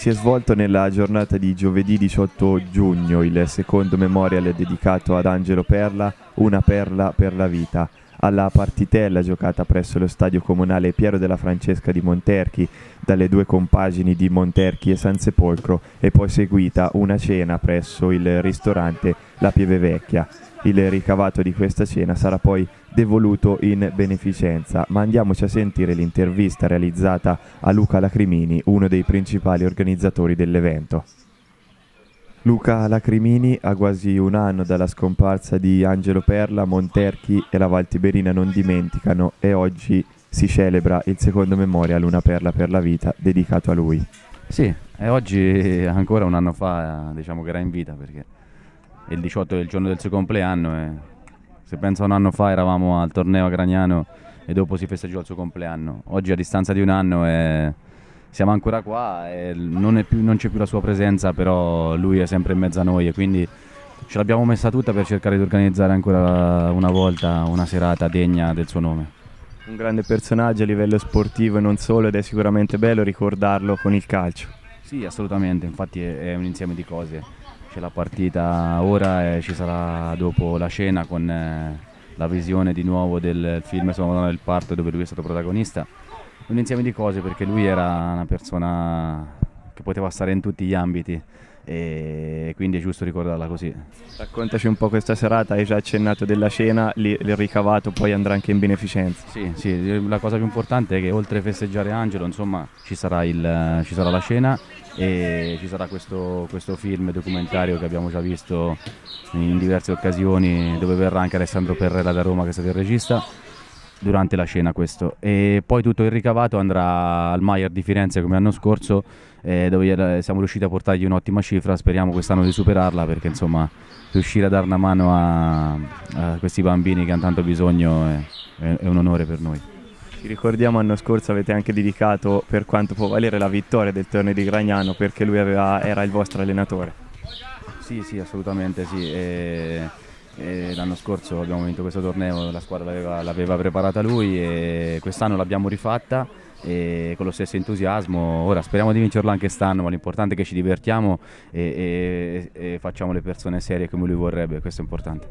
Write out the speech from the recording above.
si è svolto nella giornata di giovedì 18 giugno il secondo memorial dedicato ad Angelo Perla, Una perla per la vita, alla partitella giocata presso lo stadio comunale Piero della Francesca di Monterchi dalle due compagini di Monterchi e San Sepolcro e poi seguita una cena presso il ristorante La Pieve Vecchia. Il ricavato di questa cena sarà poi devoluto in beneficenza. Ma andiamoci a sentire l'intervista realizzata a Luca Lacrimini, uno dei principali organizzatori dell'evento. Luca Lacrimini, a quasi un anno dalla scomparsa di Angelo Perla, Monterchi e la Valtiberina non dimenticano e oggi si celebra il secondo memorial Una Perla per la Vita dedicato a lui. Sì, e oggi ancora un anno fa diciamo che era in vita perché il 18 è il giorno del suo compleanno e se pensa un anno fa eravamo al torneo a Gragnano e dopo si festeggiò il suo compleanno. Oggi a distanza di un anno è... siamo ancora qua e non, più, non c'è più la sua presenza, però lui è sempre in mezzo a noi e quindi ce l'abbiamo messa tutta per cercare di organizzare ancora una volta una serata degna del suo nome. Un grande personaggio a livello sportivo e non solo ed è sicuramente bello ricordarlo con il calcio. Sì, assolutamente, infatti è, è un insieme di cose. C'è la partita ora e ci sarà dopo la cena con eh, la visione di nuovo del film Sono del parto dove lui è stato protagonista. Un insieme di cose perché lui era una persona che poteva stare in tutti gli ambiti e quindi è giusto ricordarla così. Raccontaci un po' questa serata, hai già accennato della cena, il ricavato poi andrà anche in beneficenza. Sì, sì, la cosa più importante è che oltre a festeggiare Angelo, insomma, ci sarà, il, ci sarà la cena e ci sarà questo, questo, film documentario che abbiamo già visto in diverse occasioni dove verrà anche Alessandro Perrella da Roma che è stato il regista durante la cena questo e poi tutto il ricavato andrà al Maier di Firenze come l'anno scorso eh, dove siamo riusciti a portargli un'ottima cifra speriamo quest'anno di superarla perché insomma riuscire a dare una mano a, a questi bambini che hanno tanto bisogno è, è, è un onore per noi ci ricordiamo l'anno scorso avete anche dedicato per quanto può valere la vittoria del torneo di Gragnano perché lui aveva, era il vostro allenatore sì sì assolutamente sì e l'anno scorso abbiamo vinto questo torneo, la squadra l'aveva, l'aveva preparata lui e quest'anno l'abbiamo rifatta e con lo stesso entusiasmo. Ora speriamo di vincerla anche quest'anno, ma l'importante è che ci divertiamo e, e, e facciamo le persone serie come lui vorrebbe, questo è importante.